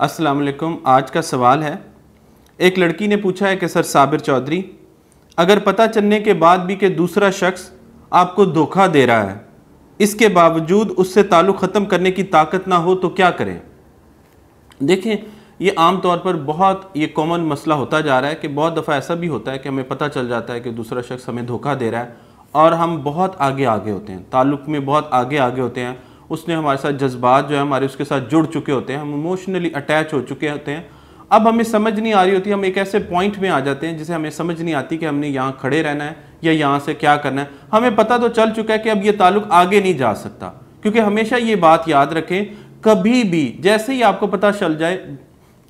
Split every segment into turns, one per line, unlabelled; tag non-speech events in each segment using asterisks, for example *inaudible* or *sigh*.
अस्सलाम वालेकुम आज का सवाल है एक लड़की ने पूछा है कि सर साबिर चौधरी अगर पता चलने के बाद भी कि दूसरा शख्स आपको धोखा दे रहा है इसके बावजूद उससे ताल्लुक़ ख़त्म करने की ताकत ना हो तो क्या करें देखें ये आम तौर पर बहुत ये कॉमन मसला होता जा रहा है कि बहुत दफ़ा ऐसा भी होता है कि हमें पता चल जाता है कि दूसरा शख्स हमें धोखा दे रहा है और हम बहुत आगे आगे होते हैं ताल्लुक़ में बहुत आगे आगे होते हैं उसने हमारे साथ जज्बात जो है हमारे उसके साथ जुड़ चुके होते हैं हम इमोशनली अटैच हो चुके होते हैं अब हमें समझ नहीं आ रही होती हम एक ऐसे पॉइंट में आ जाते हैं जिसे हमें समझ नहीं आती कि हमने यहाँ खड़े रहना है या यहाँ से क्या करना है हमें पता तो चल चुका है कि अब ये ताल्लुक आगे नहीं जा सकता क्योंकि हमेशा ये बात याद रखें कभी भी जैसे ही आपको पता चल जाए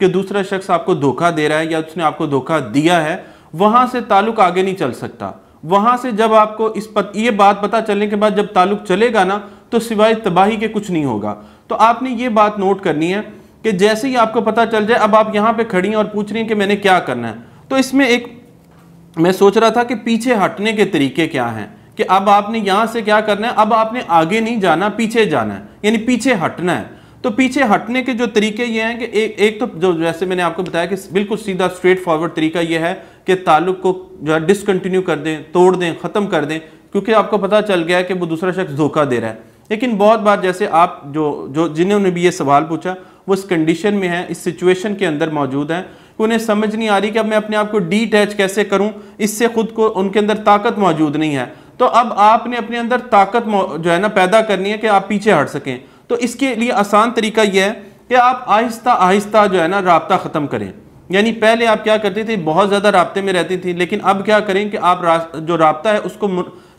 कि दूसरा शख्स आपको धोखा दे रहा है या उसने आपको धोखा दिया है वहाँ से ताल्लुक आगे नहीं चल सकता वहाँ से जब आपको इस पत, ये बात पता चलने के बाद जब ताल्लुक चलेगा ना तो सिवाय तबाही के कुछ नहीं होगा तो आपने ये बात नोट करनी है कि जैसे ही आपको पता चल जाए अब आप यहाँ पे खड़ी हैं और पूछ रही हैं कि मैंने क्या करना है तो इसमें एक मैं सोच रहा था कि पीछे हटने के तरीके क्या हैं कि अब आपने यहाँ से क्या करना है अब आपने आगे नहीं जाना पीछे जाना है यानी पीछे हटना है तो पीछे हटने के जो तरीके ये हैं कि एक एक तो जो जैसे मैंने आपको बताया कि बिल्कुल सीधा स्ट्रेट फॉरवर्ड तरीका ये है कि ताल्लुक को जो है डिसकंटिन्यू कर दें तोड़ दें ख़त्म कर दें क्योंकि आपको पता चल गया है कि वो दूसरा शख्स धोखा दे रहा है लेकिन बहुत बार जैसे आप जो जो जिन्होंने भी ये सवाल पूछा वो इस कंडीशन में है इस सिचुएशन के अंदर मौजूद हैं उन्हें समझ नहीं आ रही कि अब मैं अपने आप को डीटैच कैसे करूं इससे खुद को उनके अंदर ताकत मौजूद नहीं है तो अब आपने अपने अंदर ताकत जो है ना पैदा करनी है कि आप पीछे हट सकें तो इसके लिए आसान तरीका यह है कि आप आहिस्ता आहिस्ता जो है ना रबता ख़त्म करें यानी पहले आप क्या करते थे बहुत ज़्यादा रबते में रहती थी लेकिन अब क्या करें कि आप जो रबता है उसको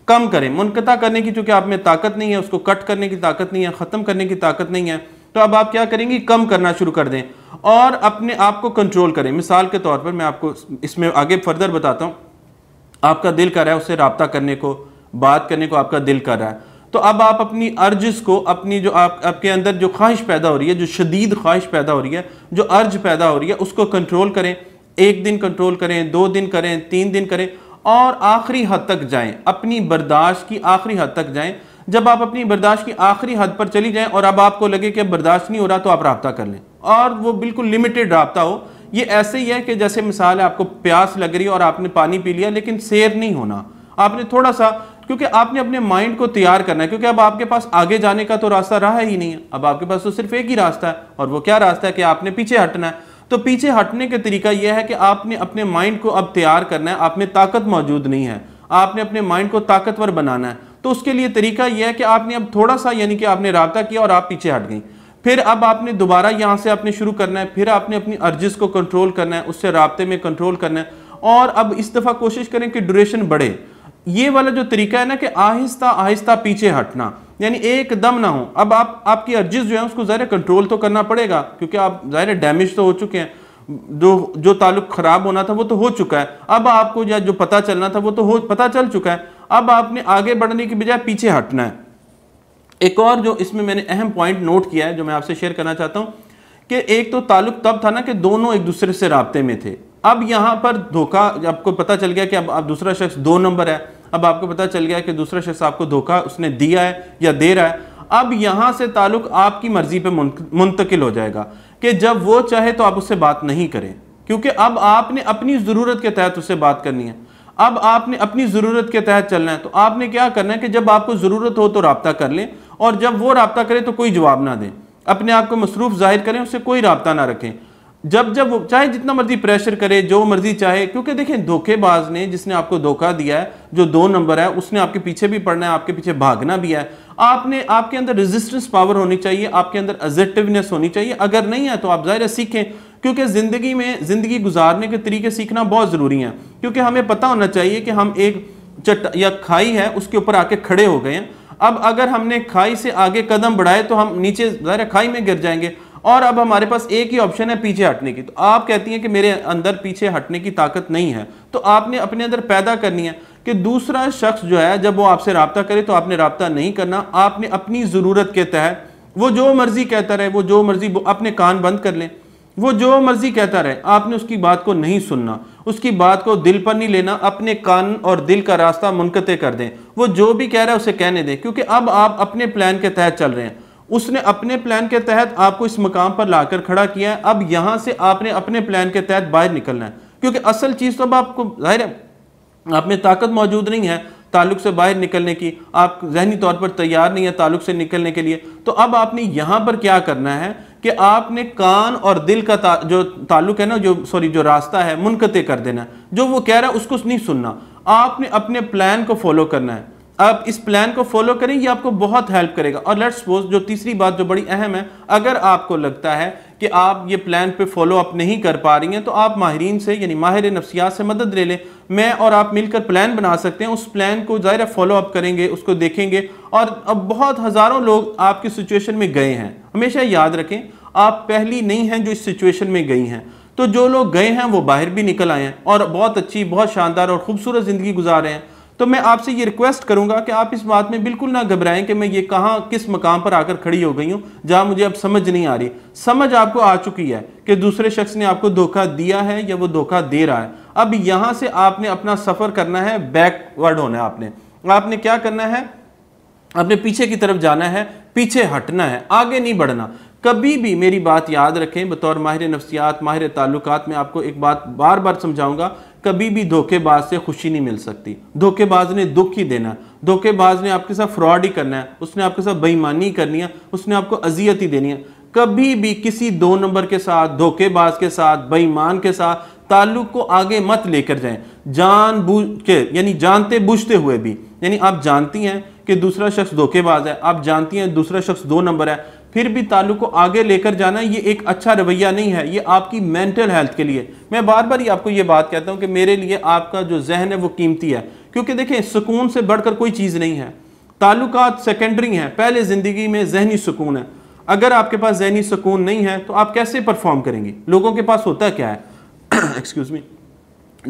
कम करें मुनकता करने की चूंकि आप में ताकत नहीं है उसको कट करने की ताकत नहीं है ख़त्म करने की ताकत नहीं है तो अब आप क्या करेंगे कम करना शुरू कर दें और अपने आप को कंट्रोल करें मिसाल के तौर पर मैं आपको इसमें आगे फर्दर बताता हूँ आपका दिल कर रहा है उससे रबता करने को बात करने को आपका दिल कर रहा है तो अब आप अपनी अर्ज को अपनी जो आप आपके अंदर जो ख्वाहिश पैदा हो रही है जो शदीद ख्वाहिश पैदा हो रही है जो अर्ज पैदा हो रही है उसको कंट्रोल करें एक दिन कंट्रोल करें दो दिन करें तीन दिन करें और आखिरी हद तक जाएं अपनी बर्दाश्त की आखिरी हद तक जाएं जब आप अपनी बर्दाश्त की आखिरी हद पर चली जाएं और अब आपको लगे कि बर्दाश्त नहीं हो रहा तो आप रबता कर लें और वो बिल्कुल लिमिटेड रबता हो ये ऐसे ही है कि जैसे मिसाल है आपको प्यास लग रही है और आपने पानी पी लिया लेकिन शेर नहीं होना आपने थोड़ा सा क्योंकि आपने अपने माइंड को तैयार करना है क्योंकि अब आपके पास आगे जाने का तो रास्ता रहा ही नहीं है अब आपके पास तो सिर्फ एक ही रास्ता है और वो क्या रास्ता है कि आपने पीछे हटना है तो पीछे हटने का तरीका यह है कि आपने अपने माइंड को अब तैयार करना है आप में ताकत मौजूद नहीं है आपने अपने माइंड को ताकतवर बनाना है तो उसके लिए तरीका यह है कि आपने अब थोड़ा सा यानी कि आपने रबता किया और आप पीछे हट गई फिर अब आपने दोबारा यहाँ से आपने शुरू करना है फिर आपने अपनी अर्जिस को कंट्रोल करना है उससे रबते में कंट्रोल करना है और अब इस दफ़ा कोशिश करें कि ड्यूरेशन बढ़े ये वाला जो तरीका है ना कि आहिस्ता आहिस्ता पीछे हटना यानी एकदम ना हो अब आप आपकी अर्जिश जो है उसको ज़ाहिर कंट्रोल तो करना पड़ेगा क्योंकि आप ज़ाहिर डैमेज तो हो चुके हैं जो जो ताल्लुक ख़राब होना था वो तो हो चुका है अब आपको या जो पता चलना था वो तो हो पता चल चुका है अब आपने आगे बढ़ने की बजाय पीछे हटना है एक और जो इसमें मैंने अहम पॉइंट नोट किया है जो मैं आपसे शेयर करना चाहता हूँ कि एक तो ताल्लुक तब था ना कि दोनों एक दूसरे से रबते में थे अब यहाँ पर धोखा आपको पता चल गया कि अब आप दूसरा शख्स दो नंबर है अब आपको पता चल गया कि दूसरा शख्स आपको धोखा उसने दिया है या दे रहा है अब यहाँ से ताल्लुक आपकी मर्जी पे मुंतकिल हो जाएगा कि जब वो चाहे तो आप उससे बात नहीं करें क्योंकि अब आपने अपनी ज़रूरत के तहत उससे बात करनी है अब आपने अपनी ज़रूरत के तहत चलना है तो आपने क्या करना है कि जब आपको ज़रूरत हो तो रबता कर लें और जब वो रबता करें तो कोई जवाब ना दें अपने आप को मसरूफ़ जाहिर करें उससे कोई रबता ना रखें जब जब चाहे जितना मर्जी प्रेशर करे जो मर्जी चाहे क्योंकि देखें धोखेबाज ने जिसने आपको धोखा दिया है जो दो नंबर है उसने आपके पीछे भी पड़ना है आपके पीछे भागना भी है आपने आपके अंदर रेजिस्टेंस पावर होनी चाहिए आपके अंदर एजेटिवनेस होनी चाहिए अगर नहीं है तो आप जाहिर सीखें क्योंकि ज़िंदगी में ज़िंदगी गुजारने के तरीके सीखना बहुत ज़रूरी है क्योंकि हमें पता होना चाहिए कि हम एक चट या खाई है उसके ऊपर आके खड़े हो गए हैं अब अगर हमने खाई से आगे कदम बढ़ाए तो हम नीचे ज़ाहिर खाई में गिर जाएंगे और अब हमारे पास एक ही ऑप्शन है पीछे हटने की तो आप कहती हैं कि मेरे अंदर पीछे हटने की ताकत नहीं है तो आपने अपने अंदर पैदा करनी है कि दूसरा शख्स जो है जब वो आपसे रबता करे तो आपने रबता नहीं करना आपने अपनी ज़रूरत के तहत वो जो मर्ज़ी कहता रहे वो जो मर्ज़ी अपने कान बंद कर लें वो जो मर्ज़ी कहता रहे आपने उसकी बात को नहीं सुनना उसकी बात को दिल पर नहीं लेना अपने कान और दिल का रास्ता मुनकते कर दें वो जो भी कह रहा है उसे कहने दें क्योंकि अब आप अपने प्लान के तहत चल रहे हैं उसने अपने प्लान के तहत आपको इस मकाम पर लाकर खड़ा किया है अब यहाँ से आपने अपने प्लान के तहत बाहर निकलना है क्योंकि असल चीज़ तो अब आपको जाहिर है आप में ताकत मौजूद नहीं है ताल्लुक से बाहर निकलने की आप जहनी तौर पर तैयार नहीं है ताल्लुक से निकलने के लिए तो अब आपने यहाँ पर क्या करना है कि आपने कान और दिल का ता, जो ताल्लुक है ना जो सॉरी जो रास्ता है मुनकते कर देना है जो वो कह रहा है उसको नहीं सुनना आपने अपने प्लान को फॉलो करना है आप इस प्लान को फॉलो करें ये आपको बहुत हेल्प करेगा और लेट्स सपोज जो तीसरी बात जो बड़ी अहम है अगर आपको लगता है कि आप ये प्लान पे फॉलो अप नहीं कर पा रही हैं तो आप माहरीन से यानी माहिर नफ्सियात से मदद ले लें मैं और आप मिलकर प्लान बना सकते हैं उस प्लान को ज़ाहिर फॉलो अप करेंगे उसको देखेंगे और अब बहुत हज़ारों लोग आपकी सिचुएशन में गए हैं हमेशा याद रखें आप पहली नहीं हैं जो इस सिचुएशन में गई हैं तो जो लोग गए हैं वो बाहर भी निकल आए हैं और बहुत अच्छी बहुत शानदार और खूबसूरत ज़िंदगी गुजार रहे हैं तो मैं आपसे ये रिक्वेस्ट करूंगा कि आप इस बात में बिल्कुल ना घबराएं कि मैं ये कहाँ किस मकाम पर आकर खड़ी हो गई हूँ जहाँ मुझे अब समझ नहीं आ रही समझ आपको आ चुकी है कि दूसरे शख्स ने आपको धोखा दिया है या वो धोखा दे रहा है अब यहाँ से आपने अपना सफ़र करना है बैकवर्ड होना है आपने आपने क्या करना है अपने पीछे की तरफ जाना है पीछे हटना है आगे नहीं बढ़ना कभी भी मेरी बात याद रखें बतौर माहिर नफ्सियात माहिर ताल्लुकात में आपको एक बात बार बार समझाऊंगा कभी भी धोखेबाज से खुशी नहीं मिल सकती धोखेबाज ने दुख ही देना धोखेबाज ने आपके साथ फ्रॉड ही करना है उसने आपके साथ बेईमानी करनी है उसने आपको अजियत ही देनी है कभी भी किसी दो नंबर के साथ धोखेबाज के साथ बेईमान के साथ ताल्लुक को आगे मत लेकर जाएं जान बूझ के यानी जानते बूझते हुए भी यानी आप जानती हैं कि दूसरा शख्स धोखेबाज है आप जानती हैं दूसरा शख्स दो नंबर है फिर भी ताल्लुक को आगे लेकर जाना ये एक अच्छा रवैया नहीं है ये आपकी मेंटल हेल्थ के लिए मैं बार बार ही आपको ये बात कहता हूँ कि मेरे लिए आपका जो जहन है वो कीमती है क्योंकि देखें सुकून से बढ़कर कोई चीज़ नहीं है ताल्लुक सेकेंडरी हैं पहले ज़िंदगी में जहनी सुकून है अगर आपके पास जहनी सुकून नहीं है तो आप कैसे परफॉर्म करेंगे लोगों के पास होता क्या है एक्सक्यूज़ *clears throat* मी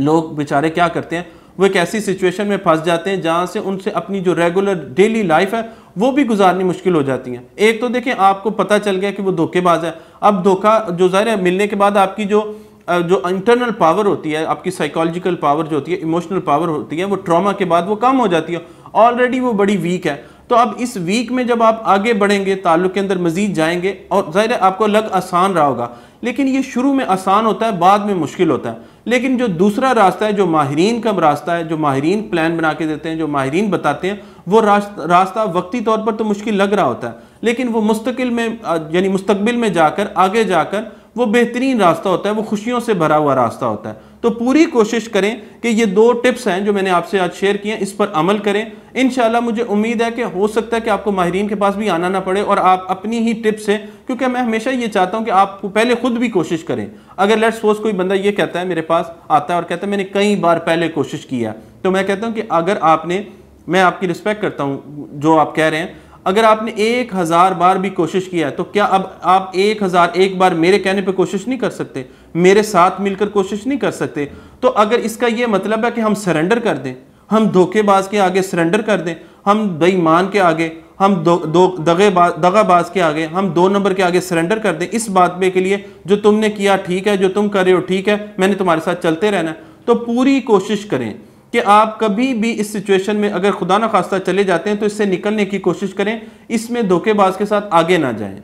लोग बेचारे क्या करते हैं वो एक ऐसी सिचुएशन में फंस जाते हैं जहाँ से उनसे अपनी जो रेगुलर डेली लाइफ है वो भी गुजारनी मुश्किल हो जाती है एक तो देखें आपको पता चल गया कि वो धोखेबाज है अब धोखा जो ज़ाहिर है मिलने के बाद आपकी जो जो इंटरनल पावर होती है आपकी साइकोलॉजिकल पावर जो होती है इमोशनल पावर होती है वो ट्रॉमा के बाद वो कम हो जाती है ऑलरेडी वो बड़ी वीक है तो अब इस वीक में जब आप आगे बढ़ेंगे ताल्लुक के अंदर मजीद जाएंगे और ज़ाहिर है आपको लग आसान रहा होगा लेकिन ये शुरू में आसान होता है बाद में मुश्किल होता है लेकिन जो दूसरा रास्ता है जो माहरीन का रास्ता है जो माहरीन प्लान बना के देते हैं जो माहरीन बताते हैं वो रास्ता वक्ती तौर पर तो मुश्किल लग रहा होता है लेकिन वो मुस्तकिल में यानी मुस्तबिल में जाकर आगे जाकर वो बेहतरीन रास्ता होता है वो खुशियों से भरा हुआ रास्ता होता है तो पूरी कोशिश करें कि ये दो टिप्स हैं जो मैंने आपसे आज शेयर किए हैं इस पर अमल करें इन मुझे उम्मीद है कि हो सकता है कि आपको माहरीन के पास भी आना ना पड़े और आप अपनी ही टिप्स हैं क्योंकि मैं हमेशा ये चाहता हूँ कि आप पहले खुद भी कोशिश करें अगर लेट सपोज कोई बंदा ये कहता है मेरे पास आता है और कहता है मैंने कई बार पहले कोशिश किया तो मैं कहता हूँ कि अगर आपने मैं आपकी रिस्पेक्ट करता हूँ जो आप कह रहे हैं अगर आपने एक हज़ार बार भी कोशिश किया है तो क्या अब आप एक हज़ार एक बार मेरे कहने पे कोशिश नहीं कर सकते मेरे साथ मिलकर कोशिश नहीं कर सकते तो अगर इसका ये मतलब है कि हम सरेंडर कर दें हम धोखेबाज के आगे सरेंडर कर दें हम बेईमान के आगे हम दो, दो दगेबाज दगाबाज के आगे हम दो नंबर के आगे सरेंडर कर दें इस बात पे के लिए जो तुमने किया ठीक है जो तुम कर रहे हो ठीक है मैंने तुम्हारे साथ चलते रहना है तो पूरी कोशिश करें कि आप कभी भी इस सिचुएशन में अगर खुदा ना खास्ता चले जाते हैं तो इससे निकलने की कोशिश करें इसमें धोखेबाज के साथ आगे ना जाएं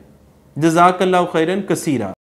जजाकल्ला खैरन कसीरा